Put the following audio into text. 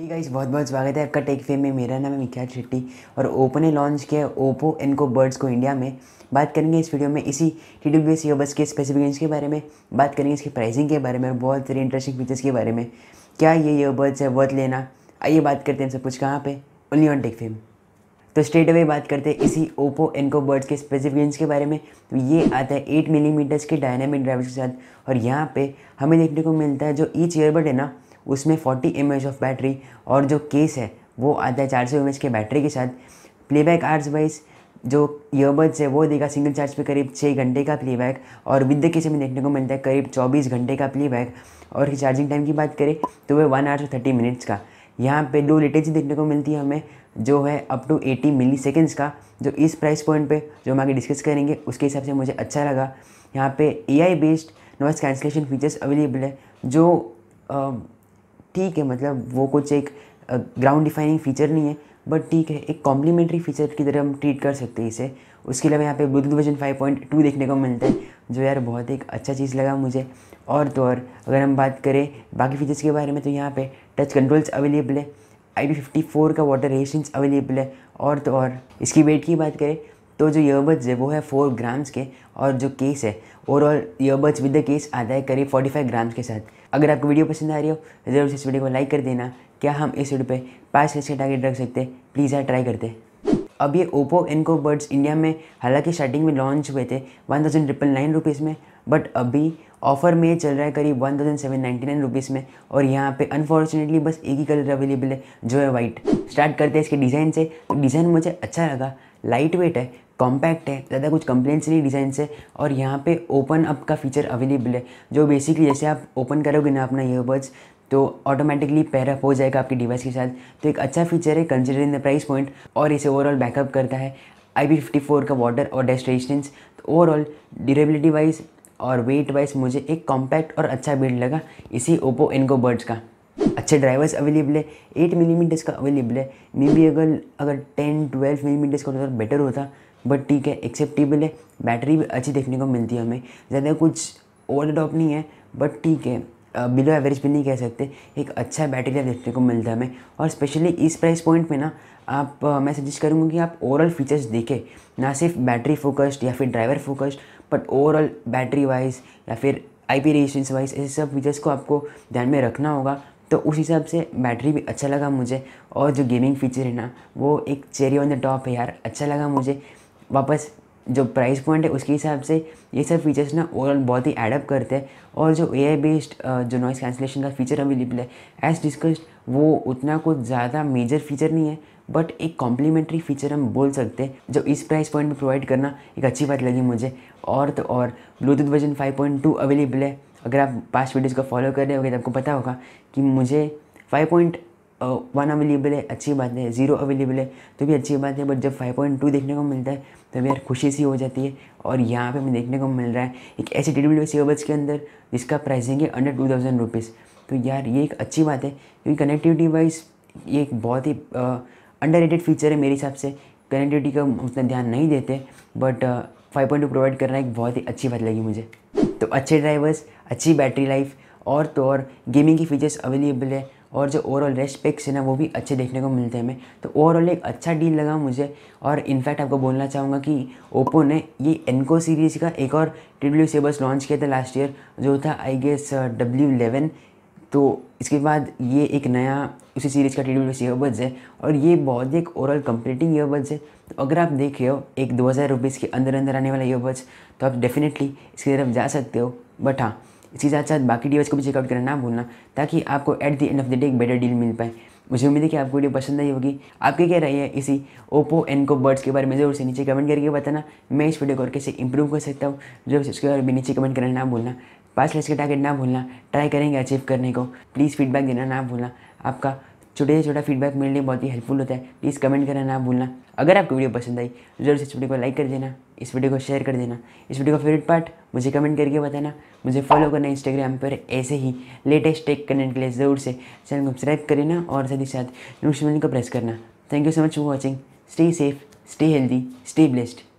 है इस बहुत बहुत स्वागत है आपका टेक फेम में मेरा नाम है मिख्याल शेट्टी और ओपो ने लॉन्च किया है ओपो इनको बर्ड्स को इंडिया में बात करेंगे इस वीडियो में इसी टी डब्ल्यू एस बस के स्पेसिफिकेशन के बारे में बात करेंगे इसके प्राइसिंग के बारे में और बहुत सारे इंटरेस्टिंग फीचर्स के बारे में क्या ये ईयरबड्स है वर्थ लेना आइए बात करते हैं सब कुछ कहाँ पर ओनली ऑन टेक फेम तो स्ट्रेट अवे बात करते हैं इसी ओप्पो एनको बर्ड्स के स्पेसिफिकेशन के बारे में तो ये आता है एट मिलीमीटर्स के डायनामिक ड्राइवर्स के साथ और यहाँ पे हमें देखने को मिलता है जो ईच ईयरबड है ना उसमें 40 एम ऑफ बैटरी और जो केस है वो आता है चार सौ के बैटरी के साथ प्लेबैक आर्स वाइज जो ईयरबड्स है वो देगा सिंगल चार्ज पे करीब छः घंटे का प्लेबैक और विद केस में देखने को मिलता है करीब चौबीस घंटे का प्लेबैक और चार्जिंग टाइम की बात करें तो वह वन और थर्टी मिनट्स का यहाँ पे दो लेटेज देखने को मिलती है हमें जो है up to eighty milliseconds का जो इस प्राइस पॉइंट पे जो हम आगे डिस्कस करेंगे उसके हिसाब से मुझे अच्छा लगा यहाँ पे AI based noise cancellation features available है जो ठीक है मतलब वो कुछ एक ग्राउंड डिफाइनिंग फ़ीचर नहीं है बट ठीक है एक कॉम्प्लीमेंट्री फीचर की तरह हम ट्रीट कर सकते हैं इसे उसके अलावा यहाँ पे ब्लूटूथ वर्जन 5.2 देखने को मिलता है जो यार बहुत एक अच्छा चीज़ लगा मुझे और तो और अगर हम बात करें बाकी फीचर्स के बारे में तो यहाँ पे टच कंट्रोल्स अवेलेबल है आई का वाटर रेसिंग्स अवेलेबल है और तो और इसकी वेट की बात करें तो जो ईयरबड्स है वो है फोर ग्राम्स के और जो केस है overall earbuds with the case आता है करीब फोर्टी फाइव ग्राम्स के साथ अगर आपको वीडियो पसंद आ रही हो तो ज़रूर से इस वीडियो को लाइक कर देना क्या हम इस वीडियो पे पाँच लक्ष के टारगेट रख सकते हैं प्लीज़ यार ट्राई करते अब ये ओप्पो इनको बर्ड्स इंडिया में हालांकि स्टार्टिंग में लॉन्च हुए थे one thousand triple nine rupees में बट अभी ऑफर में चल रहा है करीब one thousand seven ninety nine rupees में और यहाँ पे अनफॉर्चुनेटली बस एक ही कलर अवेलेबल है जो है वाइट स्टार्ट करते हैं इसके डिज़ाइन से डिज़ाइन तो मुझे अच्छा लगा लाइट वेट है कॉम्पैक्ट है ज़्यादा कुछ कंप्लेंट्स नहीं डिज़ाइन से और यहाँ पे ओपन अप का फीचर अवेलेबल है जो बेसिकली जैसे आप ओपन करोगे ना अपना ईयरबड्स तो ऑटोमेटिकली पैरअप हो जाएगा आपकी डिवाइस के साथ तो एक अच्छा फीचर है कंसिडरिंग द प्राइस पॉइंट और इसे ओवरऑल बैकअप करता है आई बी फिफ्टी फोर का वाटर और डेस्ट रेजिस्टेंस तो ओवरऑल ड्यूरेबिलिटी वाइज और वेट वाइज मुझे एक कॉम्पैक्ट और अच्छा बिल्ड लगा इसी ओप्पो इनको बर्ड्स का अच्छे ड्राइवर्स अवेलेबल है एट मिलीमीटर्स का अवेलेबल है मे बी अगर अगर टेन ट्वेल्व मिलीमीटर्स का होता तो बेटर होता बट ठीक है एक्सेप्टेबल है बैटरी भी अच्छी देखने को मिलती है हमें ज़्यादा कुछ ओवर टॉप नहीं है बट ठीक है बिलो एवरेज भी नहीं कह सकते एक अच्छा बैटरी देखने को मिलता है हमें और स्पेशली इस प्राइस पॉइंट में ना आप मैं सजेस्ट करूँगा कि आप ओवरऑल फीचर्स देखें ना सिर्फ बैटरी फोकस्ड या फिर driver focused but overall battery wise या फिर आई पी रेजिस्टेंस वाइज ऐसे सब फीचर्स को आपको ध्यान में रखना होगा तो उस हिसाब से बैटरी भी अच्छा लगा मुझे और जो गेमिंग फीचर है ना वो एक चेरी ऑन द टॉप है यार अच्छा लगा मुझे वापस जो प्राइस पॉइंट है उसके हिसाब से ये सब फीचर्स ना ओवरऑल बहुत ही एडअप करते हैं और जो ए बेस्ड जो नॉइस कैंसिलेशन का फीचर अवेलेबल है एज डिस्कस्ड वो उतना कुछ ज़्यादा मेजर फीचर नहीं है बट एक कॉम्प्लीमेंट्री फीचर हम बोल सकते हैं जो इस प्राइस पॉइंट में प्रोवाइड करना एक अच्छी बात लगी मुझे और तो और ब्लूटूथ वर्जन 5.2 अवेलेबल है अगर आप पास्ट वीडियोज़ को फॉलो कर रहे होगे तो आपको पता होगा कि मुझे पॉइंट वन अवेलेबल है अच्छी बात है ज़ीरो अवेलेबल है तो भी अच्छी बात है बट जब फाइव पॉइंट टू देखने को मिलता है तो भी यार खुशी सी हो जाती है और यहाँ पे हमें देखने को मिल रहा है एक ऐसे टी डब्ल्यू सेवर्स के अंदर जिसका प्राइसिंग है अंडर टू थाउजेंड रुपीज़ तो यार ये एक अच्छी बात है क्योंकि कनेक्टिविटी वाइज ये एक बहुत ही अंडर रेटेड फीचर है मेरे हिसाब से कनेक्टिविटी का उतना ध्यान नहीं देते but five point two provide करना एक बहुत ही अच्छी बात लगी मुझे तो अच्छे ड्राइवर्स अच्छी बैटरी लाइफ और तो और गेमिंग की फीचर्स अवेलेबल है और जो ओवरऑल रेस्ट पिक्स है ना वो भी अच्छे देखने को मिलते हैं हमें तो ओवरऑल एक अच्छा डील लगा मुझे और इनफैक्ट आपको बोलना चाहूँगा कि ओप्पो ने ये एनको सीरीज़ का एक और ट्रिब्ल्यू सेबस लॉन्च किया था लास्ट ईयर जो था आई गेस डब्ल्यू इलेवन तो इसके बाद ये एक नया उसी सीरीज़ का टीडब्ल्यू ईयरबड्स है और ये बहुत ही एक ओवरऑल कंप्लीटिंग ईयरबड्स है तो अगर आप देख रहे हो एक दो हज़ार रुपीज़ के अंदर अंदर आने वाला ईयरबड्स तो आप डेफिनेटली इसकी तरफ जा सकते हो बट हाँ इसी साथ साथ बाकी डिवाइस को भी चेकआउट करना ना भूलना ताकि आपको at the end of the day एक बेटर डील मिल पाए मुझे उम्मीद है कि आपको वीडियो पसंद आई होगी आपकी क्या राय है इसी ओप्पो एनको बर्ड्स के बारे में जरूर से नीचे कमेंट करके बताना मैं इस वीडियो को और कैसे इंप्रूव कर सकता हूँ जो उसके बारे में नीचे कमेंट करना ना भूलना पाँच लेस के टारगेट ना भूलना ट्राई करेंगे अचीव करने को प्लीज़ फीडबैक देना ना भूलना आपका छोटे से छोटा फीडबैक मिलने बहुत ही हेल्पफुल होता है प्लीज़ कमेंट करना ना भूलना अगर आपको वीडियो पसंद आई जरूर से इस वीडियो को लाइक कर देना इस वीडियो को शेयर कर देना इस वीडियो का फेवरेट पार्ट मुझे कमेंट करके बताना मुझे फॉलो करना इंस्टाग्राम पर ऐसे ही लेटेस्ट टेक कंटेंट के लिए ज़रूर से चैनल को सब्सक्राइब कर लेना और साथ ही साथ नोटिफिकेशन को प्रेस करना thank you so much for watching stay safe stay healthy stay blessed